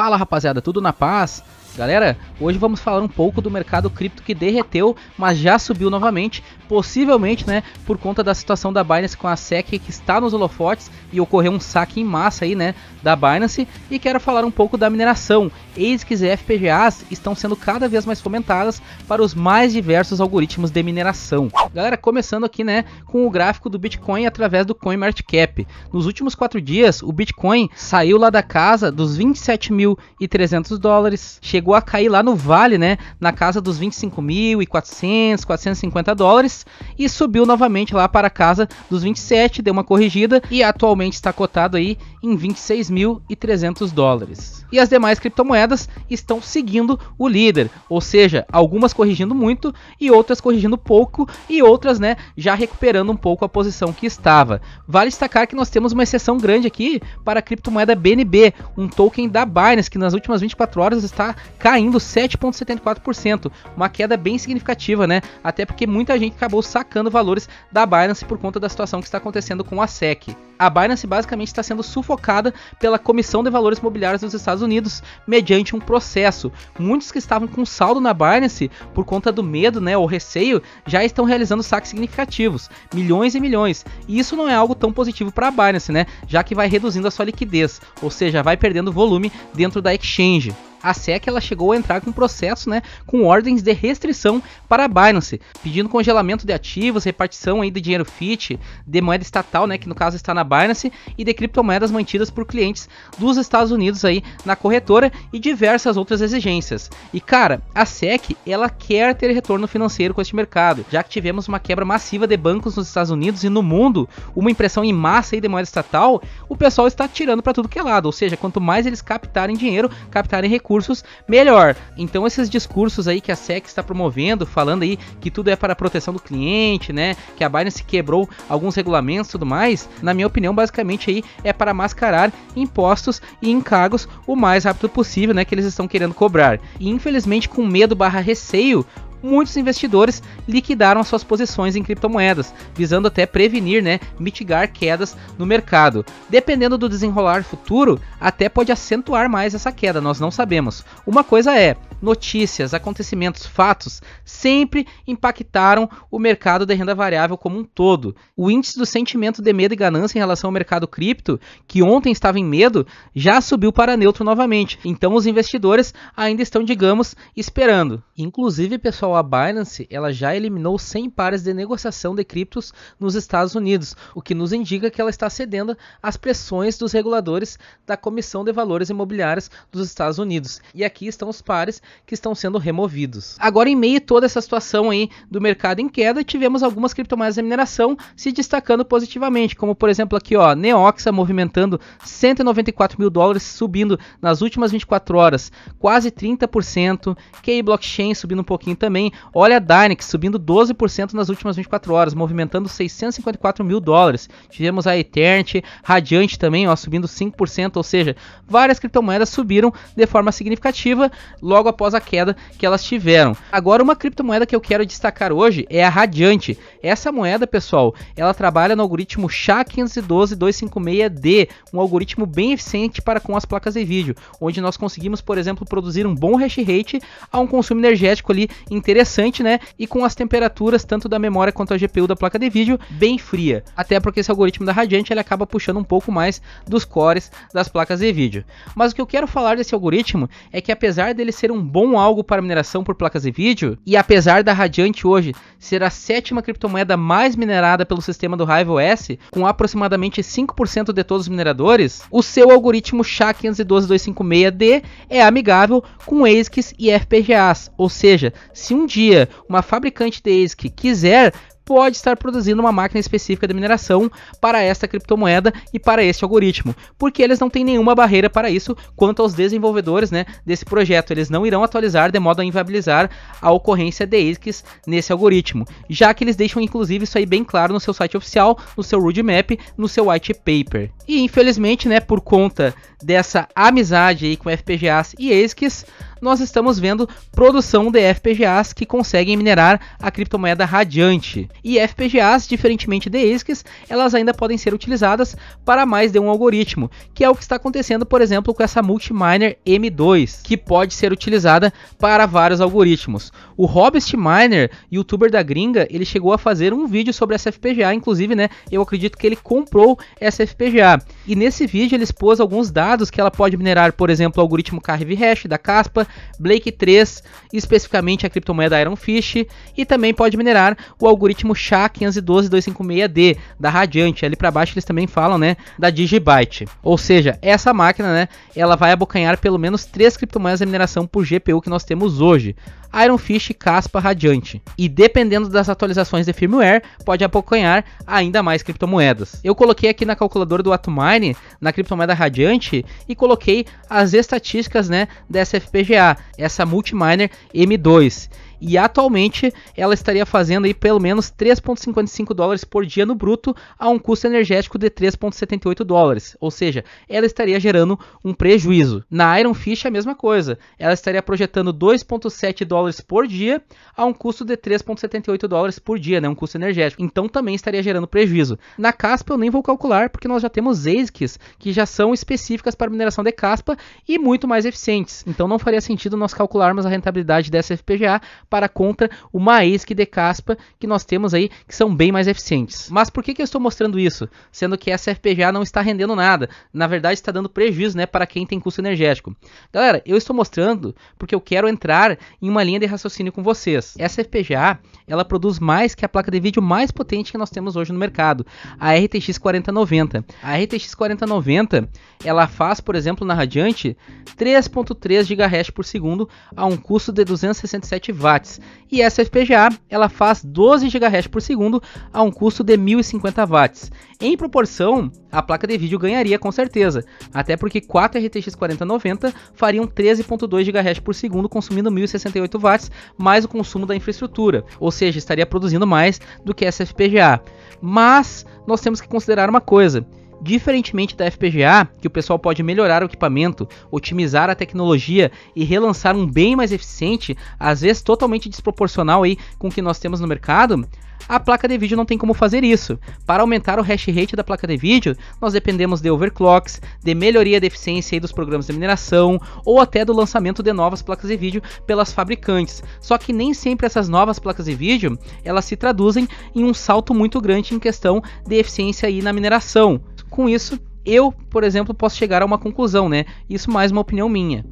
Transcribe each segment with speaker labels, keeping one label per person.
Speaker 1: Fala rapaziada, tudo na paz? Galera, hoje vamos falar um pouco do mercado cripto que derreteu, mas já subiu novamente, possivelmente, né, por conta da situação da Binance com a SEC que está nos holofotes e ocorreu um saque em massa aí, né, da Binance, e quero falar um pouco da mineração. ASICs e FPGAs estão sendo cada vez mais comentadas para os mais diversos algoritmos de mineração. Galera, começando aqui, né, com o gráfico do Bitcoin através do CoinMarketCap. Nos últimos quatro dias, o Bitcoin saiu lá da casa dos 27.300 dólares, chegou a cair lá no vale, né, na casa dos 25.400, 450 dólares, e subiu novamente lá para a casa dos 27, deu uma corrigida e atualmente está cotado aí em 26.300 dólares. E as demais criptomoedas estão seguindo o líder, ou seja, algumas corrigindo muito e outras corrigindo pouco e outras, né, já recuperando um pouco a posição que estava. Vale destacar que nós temos uma exceção grande aqui para a criptomoeda BNB, um token da Binance que nas últimas 24 horas está caindo 7.74%, uma queda bem significativa, né? Até porque muita gente acabou sacando valores da Binance por conta da situação que está acontecendo com a SEC. A Binance basicamente está sendo sufocada sufocada pela Comissão de Valores Mobiliários dos Estados Unidos mediante um processo. Muitos que estavam com saldo na Binance por conta do medo, né, ou receio, já estão realizando saques significativos, milhões e milhões. E isso não é algo tão positivo para a Binance, né, já que vai reduzindo a sua liquidez, ou seja, vai perdendo volume dentro da exchange a SEC ela chegou a entrar com processo, né, com ordens de restrição para a Binance, pedindo congelamento de ativos, repartição aí de dinheiro fiat, de moeda estatal, né, que no caso está na Binance, e de criptomoedas mantidas por clientes dos Estados Unidos aí na corretora e diversas outras exigências. E cara, a SEC ela quer ter retorno financeiro com este mercado, já que tivemos uma quebra massiva de bancos nos Estados Unidos e no mundo, uma impressão em massa aí de moeda estatal, o pessoal está tirando para tudo que é lado, ou seja, quanto mais eles captarem dinheiro, captarem recursos recursos, melhor. Então esses discursos aí que a SEC está promovendo, falando aí que tudo é para a proteção do cliente, né? Que a Binance quebrou alguns regulamentos e tudo mais, na minha opinião, basicamente aí é para mascarar impostos e encargos o mais rápido possível, né? Que eles estão querendo cobrar. E infelizmente, com medo barra receio, muitos investidores liquidaram suas posições em criptomoedas, visando até prevenir, né, mitigar quedas no mercado. Dependendo do desenrolar futuro, até pode acentuar mais essa queda, nós não sabemos. Uma coisa é, notícias, acontecimentos, fatos sempre impactaram o mercado de renda variável como um todo. O índice do sentimento de medo e ganância em relação ao mercado cripto, que ontem estava em medo, já subiu para neutro novamente. Então os investidores ainda estão, digamos, esperando. Inclusive, pessoal, a Binance ela já eliminou 100 pares de negociação de criptos nos Estados Unidos, o que nos indica que ela está cedendo às pressões dos reguladores da Comissão de Valores Imobiliários dos Estados Unidos. E aqui estão os pares que estão sendo removidos. Agora, em meio a toda essa situação aí do mercado em queda, tivemos algumas criptomoedas da mineração se destacando positivamente, como por exemplo aqui, ó, Neoxa movimentando 194 mil dólares, subindo nas últimas 24 horas quase 30%, Key Blockchain subindo um pouquinho também, olha a Dynex subindo 12% nas últimas 24 horas, movimentando 654 mil dólares. Tivemos a Eternity, Radiante também, ó, subindo 5%, ou seja, várias criptomoedas subiram de forma significativa logo após a queda que elas tiveram. Agora, uma criptomoeda que eu quero destacar hoje é a Radiante. Essa moeda, pessoal, ela trabalha no algoritmo SHA-512-256D, um algoritmo bem eficiente para com as placas de vídeo, onde nós conseguimos, por exemplo, produzir um bom hash rate a um consumo energético ali interessante, né? E com as temperaturas tanto da memória quanto a GPU da placa de vídeo bem fria. Até porque esse algoritmo da Radiante ele acaba puxando um pouco mais dos cores das placas de vídeo. Mas o que eu quero falar desse algoritmo é que apesar dele ser um bom algo para mineração por placas de vídeo, e apesar da Radiante hoje ser a sétima criptomoeda mais minerada pelo sistema do Rival S com aproximadamente 5% de todos os mineradores, o seu algoritmo SHA-512256D é amigável com ASICs e FPGAs, ou seja, se um dia uma fabricante de ASIC quiser pode estar produzindo uma máquina específica de mineração para esta criptomoeda e para este algoritmo, porque eles não têm nenhuma barreira para isso quanto aos desenvolvedores né, desse projeto. Eles não irão atualizar de modo a inviabilizar a ocorrência de isques nesse algoritmo, já que eles deixam inclusive isso aí bem claro no seu site oficial, no seu roadmap, no seu white paper. E infelizmente, né, por conta dessa amizade aí com FPGAs e isques, nós estamos vendo produção de FPGAs que conseguem minerar a criptomoeda radiante. E FPGAs, diferentemente de ASICs, elas ainda podem ser utilizadas para mais de um algoritmo, que é o que está acontecendo, por exemplo, com essa Multiminer M2, que pode ser utilizada para vários algoritmos. O Robest Miner, youtuber da gringa, ele chegou a fazer um vídeo sobre essa FPGA, inclusive, né? Eu acredito que ele comprou essa FPGA. E nesse vídeo ele expôs alguns dados que ela pode minerar, por exemplo, o algoritmo Carve Hash da Caspa, Blake 3, especificamente a criptomoeda Ironfish, e também pode minerar o algoritmo SHA-512-256D da Radiante. Ali para baixo eles também falam, né, da Digibyte. Ou seja, essa máquina, né, ela vai abocanhar pelo menos três criptomoedas de mineração por GPU que nós temos hoje. Ironfish, Caspa, Radiante. E dependendo das atualizações de firmware, pode abocanhar ainda mais criptomoedas. Eu coloquei aqui na calculadora do Atomine, na criptomoeda Radiante, e coloquei as estatísticas né, dessa FPGA essa Multiminer M2 e atualmente ela estaria fazendo aí pelo menos 3,55 dólares por dia no bruto a um custo energético de 3,78 dólares, ou seja, ela estaria gerando um prejuízo. Na Ironfish a mesma coisa, ela estaria projetando 2,7 dólares por dia a um custo de 3,78 dólares por dia, né, um custo energético. Então também estaria gerando prejuízo. Na caspa eu nem vou calcular porque nós já temos ASICs que já são específicas para mineração de caspa e muito mais eficientes. Então não faria sentido nós calcularmos a rentabilidade dessa FPGA para contra uma ESC de caspa que nós temos aí, que são bem mais eficientes. Mas por que, que eu estou mostrando isso? Sendo que essa FPGA não está rendendo nada. Na verdade, está dando prejuízo né, para quem tem custo energético. Galera, eu estou mostrando porque eu quero entrar em uma linha de raciocínio com vocês. Essa FPGA, ela produz mais que a placa de vídeo mais potente que nós temos hoje no mercado, a RTX 4090. A RTX 4090, ela faz, por exemplo, na Radiante, 3.3 GHz por segundo a um custo de 267 watts watts, e essa FPGA ela faz 12 GHz por segundo a um custo de 1050 watts. Em proporção, a placa de vídeo ganharia com certeza, até porque 4 RTX 4090 fariam 13.2 GHz por segundo consumindo 1068 watts, mais o consumo da infraestrutura, ou seja, estaria produzindo mais do que essa FPGA. Mas nós temos que considerar uma coisa, Diferentemente da FPGA, que o pessoal pode melhorar o equipamento, otimizar a tecnologia e relançar um bem mais eficiente, às vezes totalmente desproporcional aí com o que nós temos no mercado, a placa de vídeo não tem como fazer isso. Para aumentar o hash rate da placa de vídeo, nós dependemos de overclocks, de melhoria da eficiência dos programas de mineração ou até do lançamento de novas placas de vídeo pelas fabricantes. Só que nem sempre essas novas placas de vídeo elas se traduzem em um salto muito grande em questão de eficiência aí na mineração. Com isso, eu, por exemplo, posso chegar a uma conclusão, né? Isso mais uma opinião minha.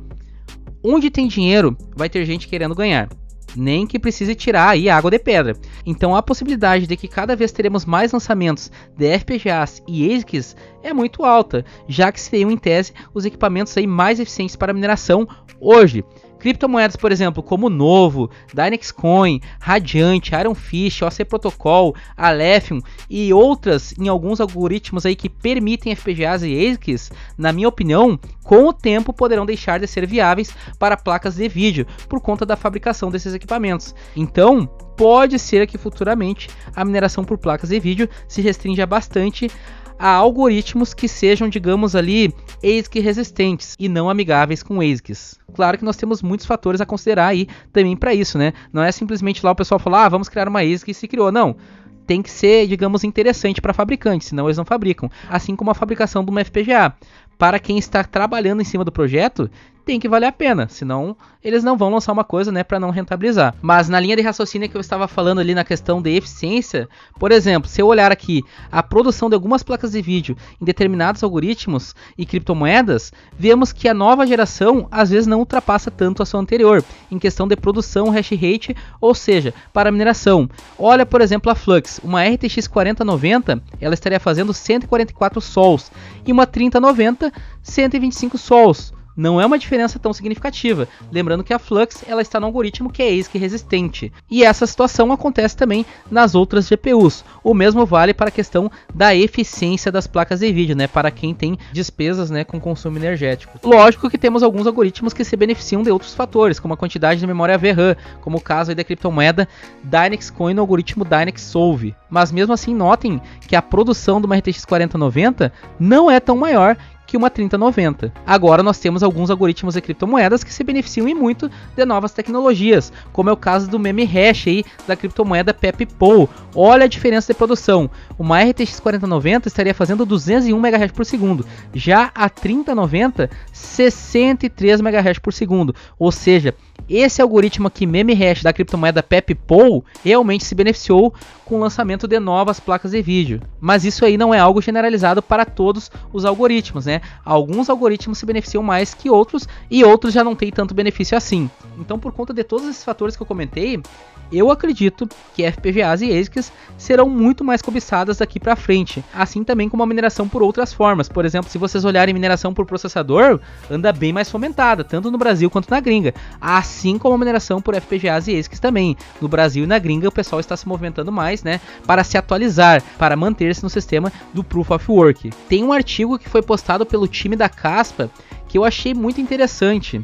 Speaker 1: Onde tem dinheiro, vai ter gente querendo ganhar nem que precise tirar aí água de pedra. Então a possibilidade de que cada vez teremos mais lançamentos de FPGAs e ASICs é muito alta, já que seriam em tese os equipamentos aí mais eficientes para mineração hoje. Criptomoedas, por exemplo, como Novo, Dynex Coin, Radiante, Iron Fish, OC Protocol, Alephium e outras em alguns algoritmos aí que permitem FPGAs e ASICs, na minha opinião, com o tempo poderão deixar de ser viáveis para placas de vídeo por conta da fabricação desses equipamentos. Então, pode ser que futuramente a mineração por placas de vídeo se restrinja bastante a algoritmos que sejam, digamos ali, ASIC resistentes e não amigáveis com ASICs. Claro que nós temos muitos fatores a considerar aí também para isso, né? Não é simplesmente lá o pessoal falar, ah, vamos criar uma ASIC e se criou. Não tem que ser, digamos, interessante para fabricante, senão eles não fabricam. Assim como a fabricação de uma FPGA. Para quem está trabalhando em cima do projeto, tem que valer a pena, senão eles não vão lançar uma coisa, né, para não rentabilizar. Mas na linha de raciocínio que eu estava falando ali na questão de eficiência, por exemplo, se eu olhar aqui a produção de algumas placas de vídeo em determinados algoritmos e criptomoedas, vemos que a nova geração às vezes não ultrapassa tanto a sua anterior em questão de produção hash rate, ou seja, para mineração. Olha, por exemplo, a Flux, uma RTX 4090, ela estaria fazendo 144 sols e uma 3090 125 sols não é uma diferença tão significativa. Lembrando que a Flux ela está no algoritmo que é EISC resistente. E essa situação acontece também nas outras GPUs. O mesmo vale para a questão da eficiência das placas de vídeo, né? Para quem tem despesas né, com consumo energético. Lógico que temos alguns algoritmos que se beneficiam de outros fatores, como a quantidade de memória VRAM, como o caso da criptomoeda Dynex Coin no algoritmo Dynex Solve. Mas mesmo assim, notem que a produção de uma RTX 4090 não é tão maior que uma 3090. Agora nós temos alguns algoritmos de criptomoedas que se beneficiam e muito de novas tecnologias, como é o caso do meme hash aí da criptomoeda PepPo. Olha a diferença de produção. Uma RTX 4090 estaria fazendo 201 MHz por segundo, já a 3090 63 MHz por segundo, ou seja, esse algoritmo aqui, meme hash da criptomoeda PepPol, realmente se beneficiou com o lançamento de novas placas de vídeo. Mas isso aí não é algo generalizado para todos os algoritmos, né? Alguns algoritmos se beneficiam mais que outros e outros já não têm tanto benefício assim. Então, por conta de todos esses fatores que eu comentei, eu acredito que FPGAs e ASICs serão muito mais cobiçadas daqui para frente, assim também como a mineração por outras formas. Por exemplo, se vocês olharem mineração por processador, anda bem mais fomentada, tanto no Brasil quanto na gringa, assim como a mineração por FPGAs e ASICs também. No Brasil e na gringa o pessoal está se movimentando mais, né, para se atualizar, para manter-se no sistema do Proof of Work. Tem um artigo que foi postado pelo time da Caspa que eu achei muito interessante.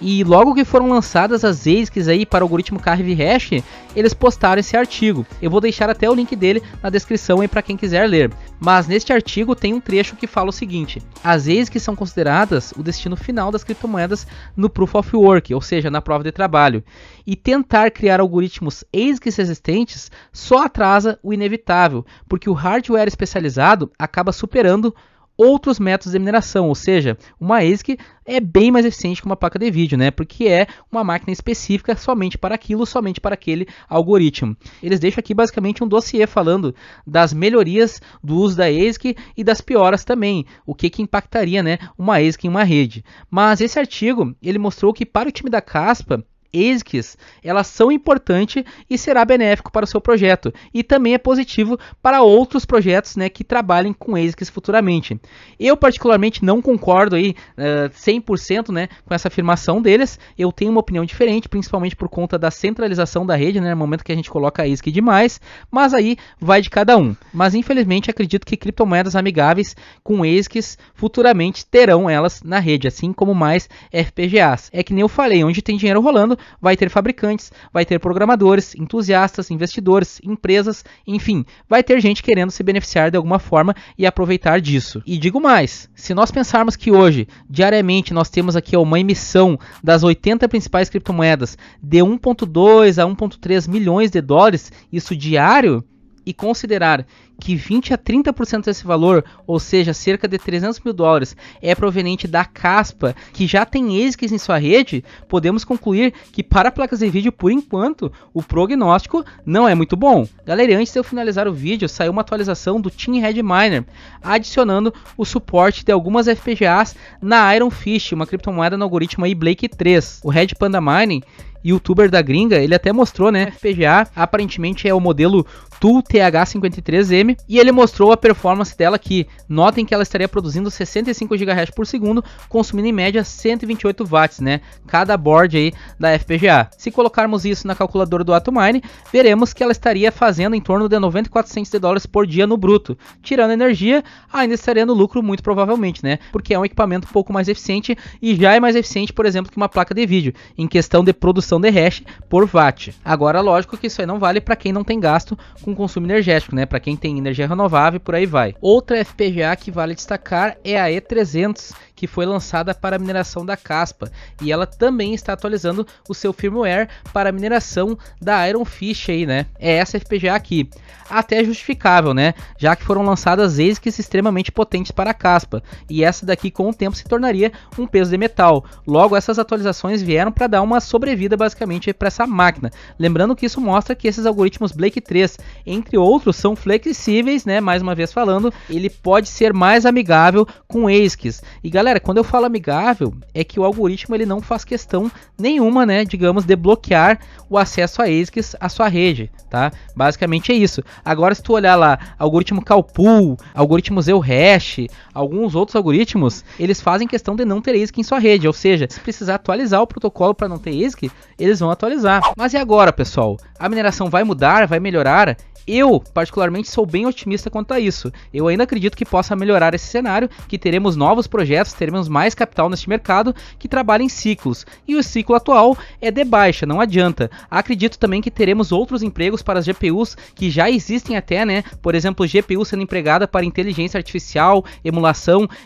Speaker 1: E logo que foram lançadas as ASICs aí para o algoritmo Carve Hash, eles postaram esse artigo. Eu vou deixar até o link dele na descrição aí para quem quiser ler. Mas neste artigo tem um trecho que fala o seguinte: as ASICs são consideradas o destino final das criptomoedas no Proof of Work, ou seja, na prova de trabalho. E tentar criar algoritmos ASICs resistentes só atrasa o inevitável, porque o hardware especializado acaba superando outros métodos de mineração, ou seja, uma ASIC é bem mais eficiente que uma placa de vídeo, né? Porque é uma máquina específica somente para aquilo, somente para aquele algoritmo. Eles deixam aqui basicamente um dossiê falando das melhorias do uso da ASIC e das pioras também, o que que impactaria, né, uma ASIC em uma rede. Mas esse artigo, ele mostrou que para o time da Caspa, ESGs, elas são importantes e será benéfico para o seu projeto e também é positivo para outros projetos né, que trabalhem com ESGs futuramente. Eu particularmente não concordo aí uh, eh, 100% né, com essa afirmação deles, eu tenho uma opinião diferente, principalmente por conta da centralização da rede, né, no momento que a gente coloca a ESG demais, mas aí vai de cada um. Mas infelizmente acredito que criptomoedas amigáveis com ESGs futuramente terão elas na rede, assim como mais FPGAs. É que nem eu falei, onde tem dinheiro rolando, vai ter fabricantes, vai ter programadores, entusiastas, investidores, empresas, enfim, vai ter gente querendo se beneficiar de alguma forma e aproveitar disso. E digo mais, se nós pensarmos que hoje, diariamente, nós temos aqui uma emissão das 80 principais criptomoedas de 1.2 a 1.3 milhões de dólares, isso diário, e considerar que 20 a 30% desse valor, ou seja, cerca de 300 mil dólares, é proveniente da caspa que já tem ASICs em sua rede, podemos concluir que para placas de vídeo, por enquanto, o prognóstico não é muito bom. Galera, antes de eu finalizar o vídeo, saiu uma atualização do Team Red Miner, adicionando o suporte de algumas FPGAs na Iron Fist, uma criptomoeda no algoritmo aí Blake 3. O Red Panda Mining youtuber da gringa, ele até mostrou, né? É. FPGA aparentemente é o modelo Tool TH53M e ele mostrou a performance dela que notem que ela estaria produzindo 65 GHz por segundo, consumindo em média 128 watts, né? Cada board aí da FPGA. Se colocarmos isso na calculadora do Atomine, veremos que ela estaria fazendo em torno de 9400 de dólares por dia no bruto. Tirando energia, ainda estaria no lucro muito provavelmente, né? Porque é um equipamento um pouco mais eficiente e já é mais eficiente, por exemplo, que uma placa de vídeo em questão de produção de hash por watt. Agora, lógico que isso aí não vale para quem não tem gasto com consumo energético, né? Para quem tem energia renovável e por aí vai. Outra FPGA que vale destacar é a E300, que foi lançada para a mineração da caspa, e ela também está atualizando o seu firmware para a mineração da Fish aí, né? É essa FPGA aqui. Até é justificável, né? Já que foram lançadas ASICs extremamente potentes para a caspa, e essa daqui com o tempo se tornaria um peso de metal. Logo, essas atualizações vieram para dar uma sobrevida basicamente para essa máquina. Lembrando que isso mostra que esses algoritmos Blake 3, entre outros, são flexíveis, né? Mais uma vez falando, ele pode ser mais amigável com ASICs. E galera, Galera, quando eu falo amigável, é que o algoritmo ele não faz questão nenhuma, né, digamos, de bloquear o acesso a ASICs à sua rede, tá? Basicamente é isso. Agora, se tu olhar lá, algoritmo Calpool, algoritmo Zell Hash, alguns outros algoritmos, eles fazem questão de não ter ASIC em sua rede, ou seja, se precisar atualizar o protocolo para não ter ASIC eles vão atualizar. Mas e agora, pessoal? A mineração vai mudar, vai melhorar? Eu, particularmente, sou bem otimista quanto a isso. Eu ainda acredito que possa melhorar esse cenário, que teremos novos projetos, teremos mais capital neste mercado que trabalha em ciclos. E o ciclo atual é de baixa, não adianta. Acredito também que teremos outros empregos para as GPUs que já existem até, né? Por exemplo, GPU sendo empregada para inteligência artificial, emulação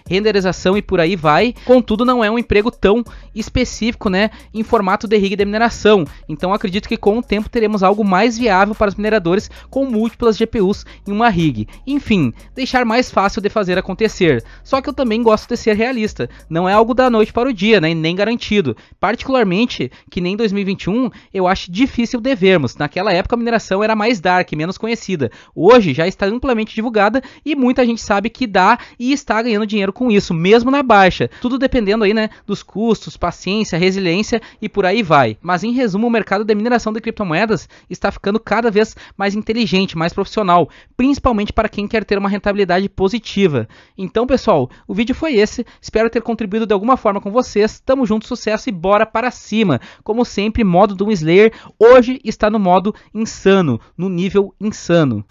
Speaker 1: renderização e por aí vai. Contudo, não é um emprego tão específico, né, em formato de rig de mineração. Então, acredito que com o tempo teremos algo mais viável para os mineradores com múltiplas GPUs em uma rig. Enfim, deixar mais fácil de fazer acontecer. Só que eu também gosto de ser realista. Não é algo da noite para o dia, né, e nem garantido. Particularmente que nem 2021 eu acho difícil de vermos. Naquela época a mineração era mais dark, menos conhecida. Hoje já está amplamente divulgada e muita gente sabe que dá e está ganhando dinheiro com isso, mesmo na baixa. Tudo dependendo aí, né, dos custos, paciência, resiliência e por aí vai. Mas em resumo, o mercado de mineração de criptomoedas está ficando cada vez mais inteligente, mais profissional, principalmente para quem quer ter uma rentabilidade positiva. Então, pessoal, o vídeo foi esse. Espero ter contribuído de alguma forma com vocês. Tamo junto, sucesso e bora para cima. Como sempre, modo Doom Slayer hoje está no modo insano, no nível insano.